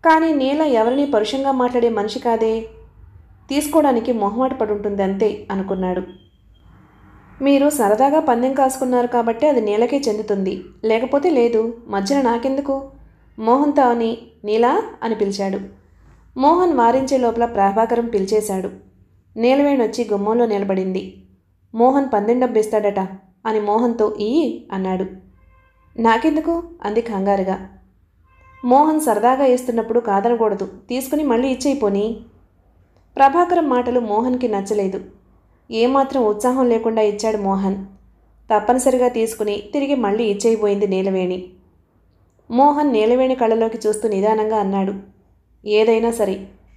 కానీ నీల ఎవరిని పరుషంగా మాట్లాడే మనిషి కాదే తీసుకోవడానికి మొహమాట పడుంటుందంతే అనుకున్నాడు మీరు సరదాగా పందెం కాసుకున్నారు కాబట్టి అది నీలకే చెందుతుంది లేకపోతే లేదు మధ్యన నాకెందుకు మోహన్ తావని నీలా అని పిలిచాడు మోహన్ వారించే లోపల ప్రభాకరం పిలిచేశాడు నీలవేణొచ్చి గుమ్మంలో నిలబడింది మోహన్ పందెం డబ్బిస్తాడట అని మోహన్తో ఈ అన్నాడు నాకెందుకు అంది కంగారుగా మోహన్ సరదాగా ఇస్తున్నప్పుడు కాదనకూడదు తీసుకుని మళ్ళీ ఇచ్చేయిపోని ప్రభాకరం మాటలు మోహన్కి నచ్చలేదు ఏమాత్రం ఉత్సాహం లేకుండా ఇచ్చాడు మోహన్ తప్పనిసరిగా తీసుకుని తిరిగి మళ్ళీ ఇచ్చేయిపోయింది నీలవేణి మోహన్ నీలవేణి కళ్ళలోకి చూస్తూ నిదానంగా అన్నాడు ఏదైనా సరే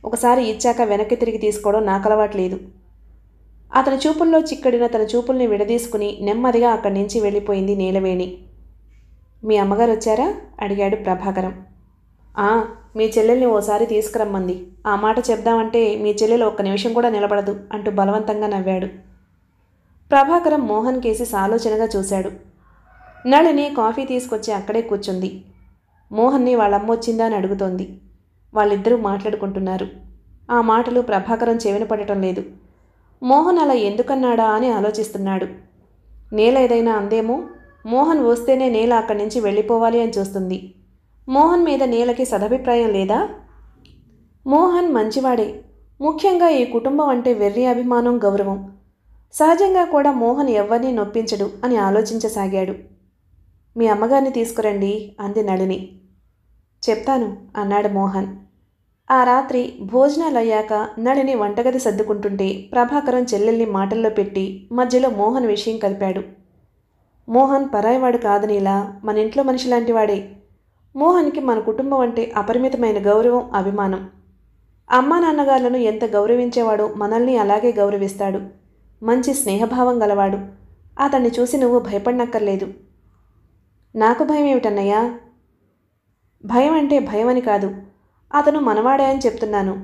ఒకసారి ఇచ్చాక వెనక్కి తిరిగి తీసుకోవడం నాకు అలవాట్లేదు అతని చూపుల్లో చిక్కడిన తన చూపుల్ని విడదీసుకుని నెమ్మదిగా అక్కడి నుంచి వెళ్ళిపోయింది నీలవేణి మీ అమ్మగారు వచ్చారా అడిగాడు ప్రభాకరం మీ చెల్లెల్ని ఓసారి తీసుకురమ్మంది ఆ మాట చెప్దామంటే మీ చెల్లెలు ఒక్క నిమిషం కూడా నిలబడదు అంటూ బలవంతంగా నవ్వాడు ప్రభాకరం మోహన్ కేసి సాలోచనగా చూశాడు నళిని కాఫీ తీసుకొచ్చి అక్కడే కూర్చుంది మోహన్ని వాళ్ళమ్మ వచ్చిందా అని అడుగుతోంది వాళ్ళిద్దరూ మాట్లాడుకుంటున్నారు ఆ మాటలు ప్రభాకరం చెవిన పడటం లేదు మోహన్ అలా ఎందుకన్నాడా అని ఆలోచిస్తున్నాడు నేల ఏదైనా అందేమో మోహన్ వస్తేనే నేల అక్కడి నుంచి వెళ్ళిపోవాలి అని చూస్తుంది మోహన్ మీద నీలకి సదభిప్రాయం లేదా మోహన్ మంచివాడే ముఖ్యంగా ఈ కుటుంబం అంటే వెర్రి అభిమానం గౌరవం సహజంగా కూడా మోహన్ ఎవ్వరిని నొప్పించడు అని ఆలోచించసాగాడు మీ అమ్మగారిని తీసుకురండి అంది నళిని చెప్తాను అన్నాడు మోహన్ ఆ రాత్రి భోజనాలు అయ్యాక నళిని వంటగది సర్దుకుంటుంటే ప్రభాకరం చెల్లెల్ని మాటల్లో పెట్టి మధ్యలో మోహన్ విషయం కలిపాడు మోహన్ పరాయివాడు ఇలా మన ఇంట్లో మనిషి లాంటివాడే మోహన్కి మన కుటుంబం అంటే అపరిమితమైన గౌరవం అభిమానం అమ్మా నాన్నగారులను ఎంత గౌరవించేవాడో మనల్ని అలాగే గౌరవిస్తాడు మంచి స్నేహభావం గలవాడు అతన్ని చూసి నువ్వు భయపడనక్కర్లేదు నాకు భయం ఏమిటన్నయ్యా భయం అంటే భయం అని కాదు అతను మనవాడే అని చెప్తున్నాను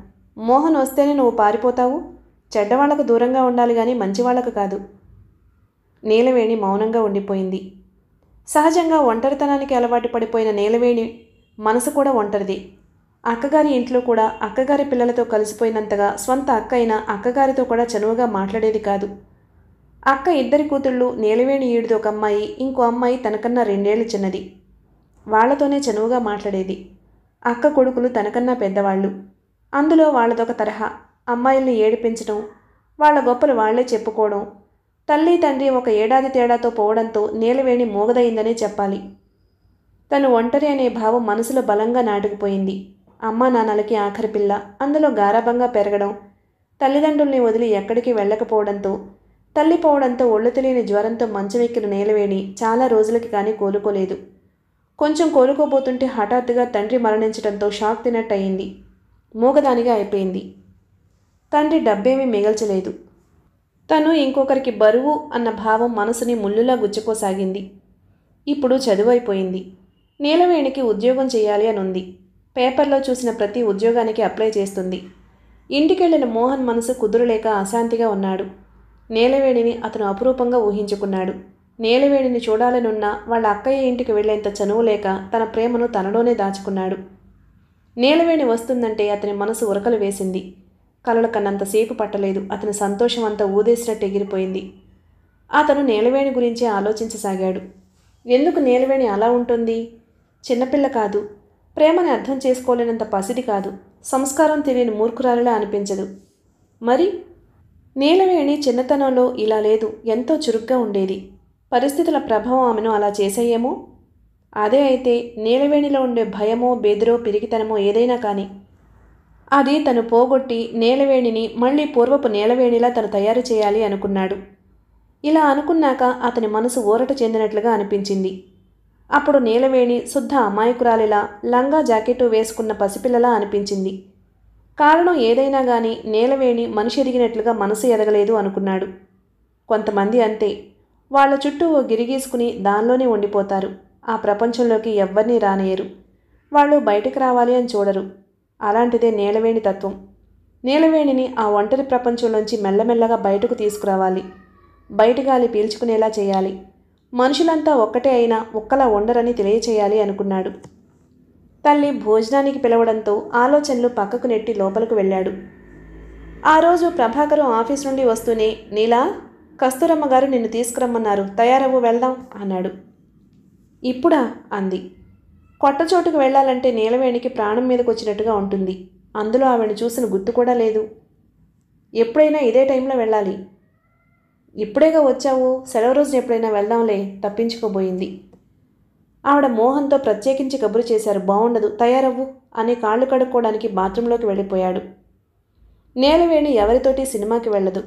మోహన్ వస్తేనే నువ్వు పారిపోతావు చెడ్డవాళ్లకు దూరంగా ఉండాలి కానీ మంచివాళ్లకు కాదు నీలవేణి మౌనంగా ఉండిపోయింది సహజంగా ఒంటరితనానికి అలవాటు పడిపోయిన నేలవేణి మనసు కూడా ఒంటరిది అక్కగారి ఇంట్లో కూడా అక్కగారి పిల్లలతో కలిసిపోయినంతగా స్వంత అక్క అయిన అక్కగారితో కూడా చనువుగా మాట్లాడేది కాదు అక్క ఇద్దరి కూతుళ్ళు నేలవేణి ఈడిది ఒక అమ్మాయి ఇంకో అమ్మాయి తనకన్నా రెండేళ్లు చిన్నది వాళ్లతోనే చనువుగా మాట్లాడేది అక్క కొడుకులు తనకన్నా పెద్దవాళ్ళు అందులో వాళ్ళదొక తరహా అమ్మాయిల్ని ఏడిపించడం వాళ్ళ గొప్పలు వాళ్లే చెప్పుకోవడం తల్లి తండ్రి ఒక ఏడాది తేడాతో పోవడంతో నీలవేణి మోగదయిందనే చెప్పాలి తను ఒంటరి అనే భావం మనసులో బలంగా నాటుకుపోయింది అమ్మా నాన్నలకి ఆఖరి పిల్ల అందులో గారాభంగా పెరగడం తల్లిదండ్రుల్ని వదిలి ఎక్కడికి వెళ్ళకపోవడంతో తల్లి పోవడంతో ఒళ్ళు తెలియని జ్వరంతో మంచమెక్కిన నేలవేణి చాలా రోజులకి కానీ కోలుకోలేదు కొంచెం కోలుకోబోతుంటే హఠాత్తుగా తండ్రి మరణించడంతో షాక్ తినట్టయింది మూగదానిగా అయిపోయింది తండ్రి డబ్బేమీ మిగల్చలేదు తను ఇంకొకరికి బరువు అన్న భావం మనసుని ముళ్ళులా గుచ్చుకోసాగింది ఇప్పుడు చదువైపోయింది నీలవేణికి ఉద్యోగం చేయాలి అని ఉంది పేపర్లో చూసిన ప్రతి ఉద్యోగానికి అప్లై చేస్తుంది ఇంటికెళ్ళిన మోహన్ మనసు కుదురలేక అశాంతిగా ఉన్నాడు నేలవేణిని అతను అపురూపంగా ఊహించుకున్నాడు నేలవేణిని చూడాలనున్నా వాళ్ళ అక్కయ్య ఇంటికి వెళ్లేంత చనువు లేక తన ప్రేమను తనలోనే దాచుకున్నాడు నేలవేణి వస్తుందంటే అతని మనసు ఉరకలు వేసింది కలలు కన్నంతసేపు పట్టలేదు అతని సంతోషం అంతా ఊదేసినట్టు ఎగిరిపోయింది అతను నేలవేణి గురించి ఆలోచించసాగాడు ఎందుకు నేలవేణి అలా ఉంటుంది చిన్నపిల్ల కాదు ప్రేమని అర్థం చేసుకోలేనంత పసిడి కాదు సంస్కారం తెలియని మూర్ఖురాలిలా అనిపించదు మరి నీలవేణి చిన్నతనంలో ఇలా లేదు ఎంతో చురుగ్గా ఉండేది పరిస్థితుల ప్రభావం ఆమెను అలా చేసేయేమో అదే అయితే నీలవేణిలో ఉండే భయమో బెదిరో పిరికితనమో ఏదైనా కానీ అది తను పోగొట్టి నేలవేణిని మళ్ళీ పూర్వపు నేలవేణిలా తను తయారు చేయాలి అనుకున్నాడు ఇలా అనుకున్నాక అతని మనసు ఊరట చెందినట్లుగా అనిపించింది అప్పుడు నేలవేణి శుద్ధ అమాయకురాలిలా లంగా జాకెట్ వేసుకున్న పసిపిల్లలా అనిపించింది కారణం ఏదైనా గాని నేలవేణి మనిషి ఎదిగినట్లుగా మనసు ఎదగలేదు అనుకున్నాడు కొంతమంది అంతే వాళ్ళ చుట్టూ ఓ గిరిగీసుకుని దానిలోనే ఉండిపోతారు ఆ ప్రపంచంలోకి ఎవ్వరినీ రానేయరు వాళ్ళు బయటకు రావాలి అని చూడరు అలాంటిదే నీలవేణి తత్వం నీలవేణిని ఆ ఒంటరి ప్రపంచంలోంచి మెల్లమెల్లగా బయటకు తీసుకురావాలి బయట గాలి పీల్చుకునేలా చేయాలి మనుషులంతా ఒక్కటే అయినా ఒక్కలా ఉండరని తెలియచేయాలి అనుకున్నాడు తల్లి భోజనానికి పిలవడంతో ఆలోచనలు పక్కకు నెట్టి లోపలికి వెళ్ళాడు ఆ రోజు ప్రభాకరు ఆఫీస్ నుండి వస్తూనే నీలా కస్తూరమ్మ గారు నిన్ను తీసుకురమ్మన్నారు తయారవ్వు వెళ్దాం అన్నాడు ఇప్పుడా అంది కొట్ట చోటుకు వెళ్ళాలంటే నీలవేణికి ప్రాణం మీదకి వచ్చినట్టుగా ఉంటుంది అందులో ఆవిడని చూసిన గుర్తు కూడా లేదు ఎప్పుడైనా ఇదే టైంలో వెళ్ళాలి ఇప్పుడేగా వచ్చావు సెలవు రోజున ఎప్పుడైనా వెళ్దాంలే తప్పించుకోబోయింది ఆవిడ మోహన్తో ప్రత్యేకించి కబురు చేశారు బాగుండదు తయారవ్వు అని కాళ్ళు కడుక్కోవడానికి బాత్రూంలోకి వెళ్ళిపోయాడు నేలవేణి ఎవరితోటి సినిమాకి వెళ్ళదు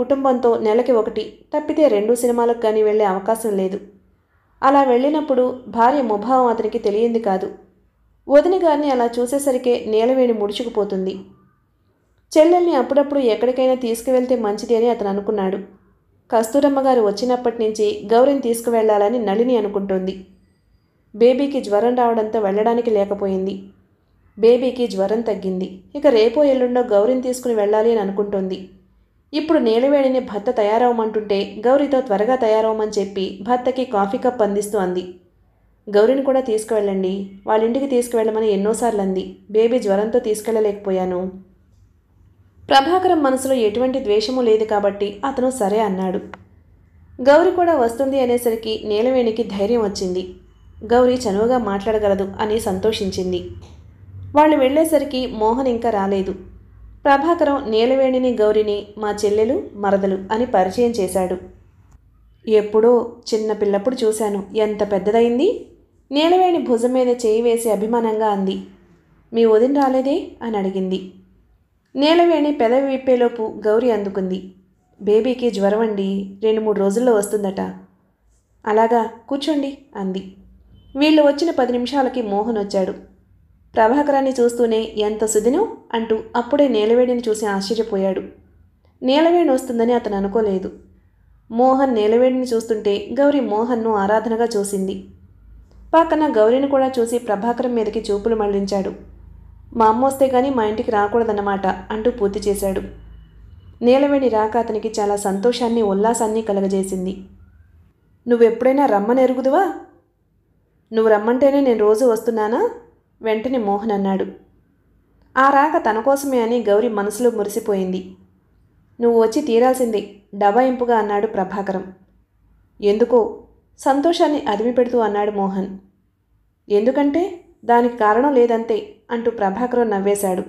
కుటుంబంతో నెలకి ఒకటి తప్పితే రెండు సినిమాలకు కానీ వెళ్ళే అవకాశం లేదు అలా వెళ్ళినప్పుడు భార్య ముభావం అతనికి తెలియంది కాదు వదినగారిని గారిని అలా చూసేసరికే నీలవేణి ముడుచుకుపోతుంది చెల్లెల్ని అప్పుడప్పుడు ఎక్కడికైనా తీసుకువెళ్తే మంచిది అని అతను అనుకున్నాడు కస్తూరమ్మ గారు వచ్చినప్పటి నుంచి గౌరిని తీసుకువెళ్లాలని నళిని అనుకుంటుంది బేబీకి జ్వరం రావడంతో వెళ్ళడానికి లేకపోయింది బేబీకి జ్వరం తగ్గింది ఇక రేపో ఎల్లుండో గౌరిని తీసుకుని వెళ్ళాలి అని అనుకుంటుంది ఇప్పుడు నేలవేణిని భర్త తయారవమంటుంటే గౌరీతో త్వరగా తయారవమని చెప్పి భర్తకి కాఫీ కప్ అందిస్తూ అంది గౌరీని కూడా తీసుకువెళ్ళండి వాళ్ళ ఇంటికి తీసుకువెళ్ళమని ఎన్నోసార్లు అంది బేబీ జ్వరంతో తీసుకెళ్ళలేకపోయాను ప్రభాకరం మనసులో ఎటువంటి ద్వేషము లేదు కాబట్టి అతను సరే అన్నాడు గౌరీ కూడా వస్తుంది అనేసరికి నేలవేణికి ధైర్యం వచ్చింది గౌరీ చనువుగా మాట్లాడగలదు అని సంతోషించింది వాళ్ళు వెళ్ళేసరికి మోహన్ ఇంకా రాలేదు ప్రభాకరం నీలవేణిని గౌరిని మా చెల్లెలు మరదలు అని పరిచయం చేశాడు ఎప్పుడో చిన్న పిల్లప్పుడు చూశాను ఎంత పెద్దదైంది నీలవేణి భుజం మీద చేయి వేసి అభిమానంగా అంది మీ వదిన రాలేదే అని అడిగింది నీలవేణి పెదవి విప్పేలోపు గౌరి అందుకుంది బేబీకి జ్వరం అండి రెండు మూడు రోజుల్లో వస్తుందట అలాగా కూర్చోండి అంది వీళ్ళు వచ్చిన పది నిమిషాలకి మోహన్ వచ్చాడు ప్రభాకరాన్ని చూస్తూనే ఎంత సుదినో అంటూ అప్పుడే నేలవేడిని చూసి ఆశ్చర్యపోయాడు నేలవేణి వస్తుందని అతను అనుకోలేదు మోహన్ నేలవేడిని చూస్తుంటే గౌరీ మోహన్ను ఆరాధనగా చూసింది పక్కన గౌరీని కూడా చూసి ప్రభాకరం మీదకి చూపులు మళ్లించాడు మా అమ్మ వస్తే కానీ మా ఇంటికి రాకూడదన్నమాట అంటూ పూర్తి చేశాడు నేలవేణి రాక అతనికి చాలా సంతోషాన్ని ఉల్లాసాన్ని కలగజేసింది నువ్వెప్పుడైనా రమ్మనెరుగుదువా నువ్వు రమ్మంటేనే నేను రోజు వస్తున్నానా వెంటనే మోహన్ అన్నాడు ఆ రాక తన కోసమే అని గౌరీ మనసులో మురిసిపోయింది నువ్వు వచ్చి తీరాల్సిందే డబాయింపుగా అన్నాడు ప్రభాకరం ఎందుకో సంతోషాన్ని అదిమి పెడుతూ అన్నాడు మోహన్ ఎందుకంటే దానికి కారణం లేదంతే అంటూ ప్రభాకరం నవ్వేశాడు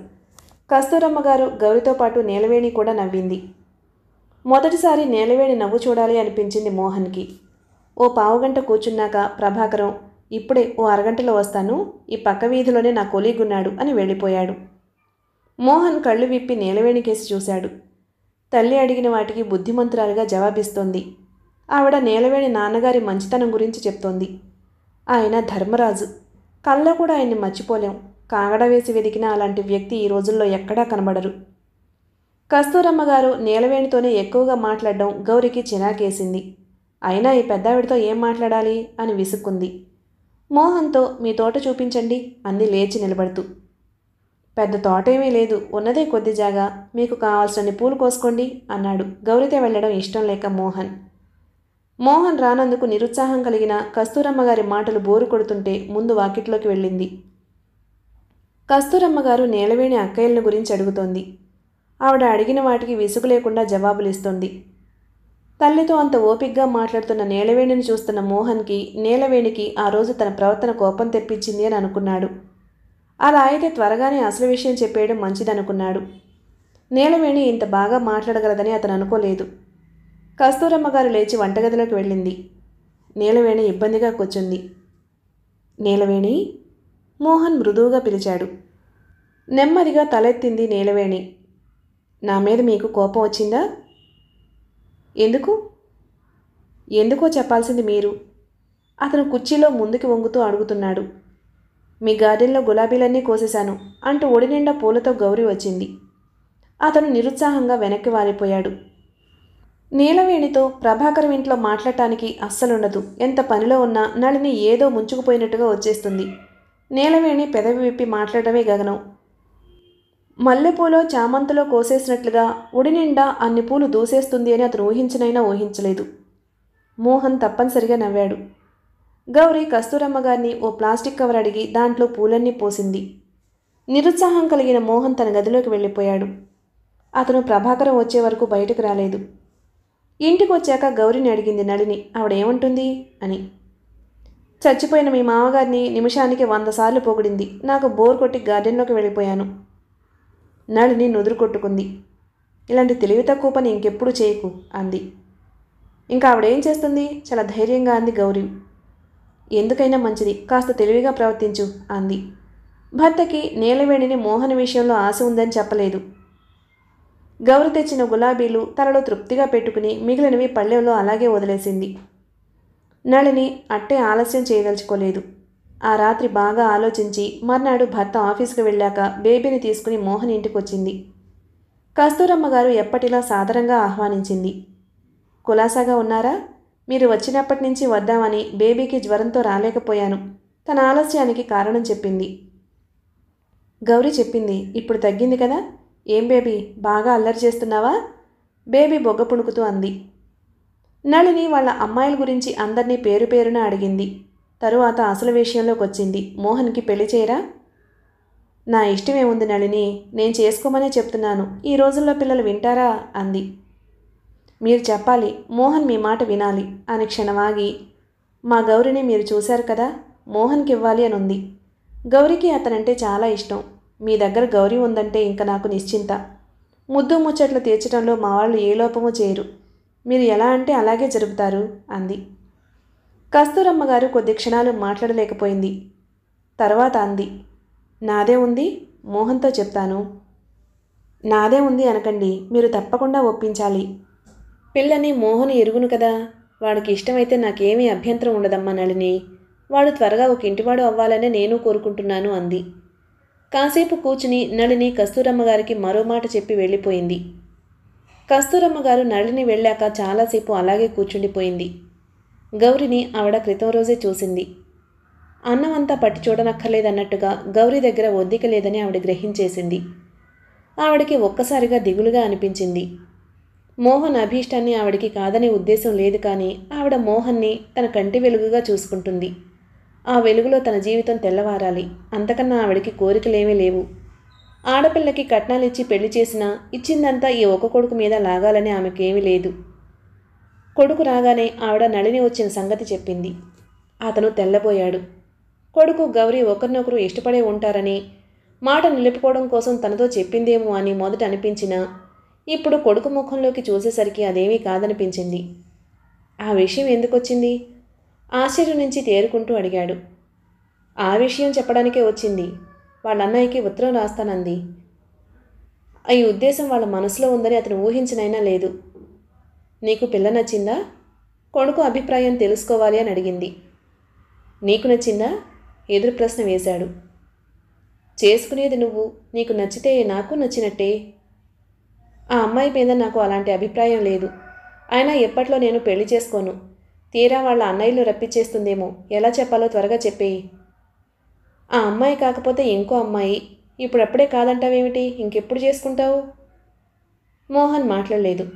కస్తూరమ్మ గారు గౌరితో పాటు నేలవేణి కూడా నవ్వింది మొదటిసారి నేలవేణి నవ్వు చూడాలి అనిపించింది మోహన్కి ఓ పావుగంట కూర్చున్నాక ప్రభాకరం ఇప్పుడే ఓ అరగంటలో వస్తాను ఈ పక్క వీధిలోనే నా కొలీగున్నాడు అని వెళ్ళిపోయాడు మోహన్ కళ్ళు విప్పి నేలవేణికేసి చూశాడు తల్లి అడిగిన వాటికి బుద్ధిమంతురాలుగా జవాబిస్తోంది ఆవిడ నేలవేణి నాన్నగారి మంచితనం గురించి చెప్తోంది ఆయన ధర్మరాజు కళ్ళ కూడా ఆయన్ని మర్చిపోలేం కాగడ వేసి వెతికిన అలాంటి వ్యక్తి ఈ రోజుల్లో ఎక్కడా కనబడరు కస్తూరమ్మ గారు నేలవేణితోనే ఎక్కువగా మాట్లాడడం గౌరికి చిరాకేసింది అయినా ఈ పెద్దావిడితో ఏం మాట్లాడాలి అని విసుక్కుంది మోహన్తో మీ తోట చూపించండి అంది లేచి నిలబడుతూ పెద్ద తోటేమీ లేదు ఉన్నదే కొద్ది జాగా మీకు కావాల్సిన పూలు కోసుకోండి అన్నాడు గౌరిత వెళ్ళడం ఇష్టం లేక మోహన్ మోహన్ రానందుకు నిరుత్సాహం కలిగిన కస్తూరమ్మగారి మాటలు బోరు కొడుతుంటే ముందు వాకిట్లోకి వెళ్ళింది కస్తూరమ్మగారు నేలవేణి అక్కయ్యలను గురించి అడుగుతోంది ఆవిడ అడిగిన వాటికి విసుగు లేకుండా జవాబులిస్తోంది తల్లితో అంత ఓపిగ్గా మాట్లాడుతున్న నేలవేణిని చూస్తున్న మోహన్కి నేలవేణికి ఆ రోజు తన ప్రవర్తన కోపం తెప్పించింది అని అనుకున్నాడు అలా అయితే త్వరగానే అసలు విషయం చెప్పేయడం మంచిదనుకున్నాడు నేలవేణి ఇంత బాగా మాట్లాడగలదని అతను అనుకోలేదు కస్తూరమ్మ గారు లేచి వంటగదిలోకి వెళ్ళింది నేలవేణి ఇబ్బందిగా కూర్చుంది నేలవేణి మోహన్ మృదువుగా పిలిచాడు నెమ్మదిగా తలెత్తింది నేలవేణి నా మీద మీకు కోపం వచ్చిందా ఎందుకు ఎందుకో చెప్పాల్సింది మీరు అతను కుర్చీలో ముందుకి వంగుతూ అడుగుతున్నాడు మీ గార్డెన్లో గులాబీలన్నీ కోసేశాను అంటూ ఒడి నిండా పూలతో గౌరీ వచ్చింది అతను నిరుత్సాహంగా వెనక్కి వారిపోయాడు నీలవేణితో ప్రభాకర్ ఇంట్లో మాట్లాడటానికి అస్సలుండదు ఎంత పనిలో ఉన్నా నళిని ఏదో ముంచుకుపోయినట్టుగా వచ్చేస్తుంది నీలవేణి పెదవి విప్పి మాట్లాడమే గగనం మల్లెపూలో చామంతలో కోసేసినట్లుగా ఉడి నిండా అన్ని పూలు దూసేస్తుంది అని అతను ఊహించనైనా ఊహించలేదు మోహన్ తప్పనిసరిగా నవ్వాడు గౌరీ కస్తూరమ్మ గారిని ఓ ప్లాస్టిక్ కవర్ అడిగి దాంట్లో పూలన్నీ పోసింది నిరుత్సాహం కలిగిన మోహన్ తన గదిలోకి వెళ్ళిపోయాడు అతను ప్రభాకరం వచ్చే వరకు బయటకు రాలేదు ఇంటికి వచ్చాక గౌరిని అడిగింది నళిని ఆవిడేమంటుంది అని చచ్చిపోయిన మీ మామగారిని నిమిషానికి వంద సార్లు పొగిడింది నాకు బోర్ కొట్టి గార్డెన్లోకి వెళ్ళిపోయాను నళిని నుదురుకొట్టుకుంది ఇలాంటి తెలివి తక్కువ పని ఇంకెప్పుడు చేయకు అంది ఇంకా ఆవిడేం చేస్తుంది చాలా ధైర్యంగా అంది గౌరీ ఎందుకైనా మంచిది కాస్త తెలివిగా ప్రవర్తించు అంది భర్తకి నేలవేణిని మోహన విషయంలో ఆశ ఉందని చెప్పలేదు గౌరి తెచ్చిన గులాబీలు తలలో తృప్తిగా పెట్టుకుని మిగిలినవి పళ్ళెంలో అలాగే వదిలేసింది నళిని అట్టే ఆలస్యం చేయదలుచుకోలేదు ఆ రాత్రి బాగా ఆలోచించి మర్నాడు భర్త ఆఫీస్కి వెళ్ళాక బేబీని తీసుకుని మోహన్ ఇంటికి వచ్చింది కస్తూరమ్మ గారు ఎప్పటిలా సాదరంగా ఆహ్వానించింది కులాసాగా ఉన్నారా మీరు వచ్చినప్పటి నుంచి వద్దామని బేబీకి జ్వరంతో రాలేకపోయాను తన ఆలస్యానికి కారణం చెప్పింది గౌరీ చెప్పింది ఇప్పుడు తగ్గింది కదా ఏం బేబీ బాగా అల్లరి చేస్తున్నావా బేబీ బొగ్గ పుణుకుతూ అంది నళిని వాళ్ళ అమ్మాయిల గురించి అందరినీ పేరు పేరున అడిగింది తరువాత అసలు విషయంలోకి వచ్చింది మోహన్కి పెళ్లి చేయరా నా ఇష్టమేముంది నళిని నేను చేసుకోమనే చెప్తున్నాను ఈ రోజుల్లో పిల్లలు వింటారా అంది మీరు చెప్పాలి మోహన్ మీ మాట వినాలి అని క్షణమాగి మా గౌరిని మీరు చూశారు కదా మోహన్కి ఇవ్వాలి అని ఉంది గౌరికి అతనంటే చాలా ఇష్టం మీ దగ్గర గౌరీ ఉందంటే ఇంకా నాకు నిశ్చింత ముద్దు ముచ్చట్లు తీర్చడంలో మా వాళ్ళు ఏ లోపము చేయరు మీరు ఎలా అంటే అలాగే జరుపుతారు అంది కస్తూరమ్మగారు కొద్ది క్షణాలు మాట్లాడలేకపోయింది తర్వాత అంది నాదే ఉంది మోహన్తో చెప్తాను నాదే ఉంది అనకండి మీరు తప్పకుండా ఒప్పించాలి పిల్లని మోహన్ ఎరుగును కదా వాడికి ఇష్టమైతే నాకేమీ అభ్యంతరం ఉండదమ్మా నళిని వాడు త్వరగా ఒక ఇంటివాడు అవ్వాలనే నేను కోరుకుంటున్నాను అంది కాసేపు కూర్చుని నళిని కస్తూరమ్మ గారికి మరో మాట చెప్పి వెళ్ళిపోయింది కస్తూరమ్మగారు నళిని వెళ్ళాక చాలాసేపు అలాగే కూర్చుండిపోయింది గౌరిని ఆవిడ క్రితం రోజే చూసింది అన్నం అంతా పట్టి చూడనక్కర్లేదన్నట్టుగా గౌరి దగ్గర ఒద్దిక లేదని ఆవిడ గ్రహించేసింది ఆవిడకి ఒక్కసారిగా దిగులుగా అనిపించింది మోహన్ అభీష్టాన్ని ఆవిడకి కాదనే ఉద్దేశం లేదు కానీ ఆవిడ మోహన్ని తన కంటి వెలుగుగా చూసుకుంటుంది ఆ వెలుగులో తన జీవితం తెల్లవారాలి అంతకన్నా ఆవిడకి కోరికలేమీ లేవు ఆడపిల్లకి కట్నాలిచ్చి పెళ్లి చేసినా ఇచ్చిందంతా ఈ ఒక్క కొడుకు మీద లాగాలని ఆమెకేమీ లేదు కొడుకు రాగానే ఆవిడ నళిని వచ్చిన సంగతి చెప్పింది అతను తెల్లబోయాడు కొడుకు గౌరీ ఒకరినొకరు ఇష్టపడే ఉంటారని మాట నిలుపుకోవడం కోసం తనతో చెప్పిందేమో అని మొదట అనిపించినా ఇప్పుడు కొడుకు ముఖంలోకి చూసేసరికి అదేమీ కాదనిపించింది ఆ విషయం ఎందుకొచ్చింది ఆశ్చర్యం నుంచి తేరుకుంటూ అడిగాడు ఆ విషయం చెప్పడానికే వచ్చింది వాళ్ళ అన్నయ్యకి ఉత్తరం రాస్తానంది ఈ ఉద్దేశం వాళ్ళ మనసులో ఉందని అతను ఊహించినైనా లేదు నీకు పిల్ల నచ్చిందా కొడుకు అభిప్రాయం తెలుసుకోవాలి అని అడిగింది నీకు నచ్చిందా ఎదురు ప్రశ్న వేశాడు చేసుకునేది నువ్వు నీకు నచ్చితే నాకు నచ్చినట్టే ఆ అమ్మాయి మీద నాకు అలాంటి అభిప్రాయం లేదు అయినా ఎప్పట్లో నేను పెళ్లి చేసుకోను తీరా వాళ్ళ అన్నయ్యలు రప్పించేస్తుందేమో ఎలా చెప్పాలో త్వరగా చెప్పేయి ఆ అమ్మాయి కాకపోతే ఇంకో అమ్మాయి ఇప్పుడప్పుడే కాదంటావేమిటి ఇంకెప్పుడు చేసుకుంటావు మోహన్ మాట్లాడలేదు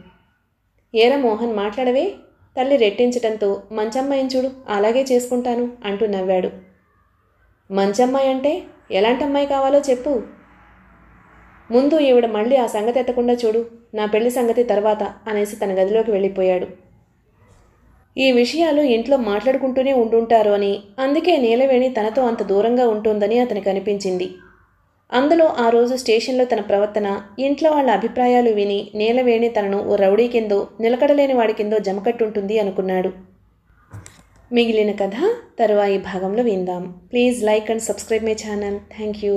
ఏరా మోహన్ మాట్లాడవే తల్లి రెట్టించటంతో మంచమ్మాయిని చూడు అలాగే చేసుకుంటాను అంటూ నవ్వాడు మంచమ్మాయి అంటే ఎలాంటి అమ్మాయి కావాలో చెప్పు ముందు ఈవిడ మళ్ళీ ఆ సంగతి ఎత్తకుండా చూడు నా పెళ్లి సంగతి తర్వాత అనేసి తన గదిలోకి వెళ్ళిపోయాడు ఈ విషయాలు ఇంట్లో మాట్లాడుకుంటూనే ఉండుంటారు అని అందుకే నీలవేణి తనతో అంత దూరంగా ఉంటుందని అతనికి అనిపించింది అందులో ఆ రోజు స్టేషన్లో తన ప్రవర్తన ఇంట్లో వాళ్ళ అభిప్రాయాలు విని నేలవేణి తనను ఓ రౌడీ కిందో నిలకడలేని వాడి కిందో జమకట్టుంటుంది అనుకున్నాడు మిగిలిన కథ తరువాయి భాగంలో విందాం please like and subscribe my channel thank you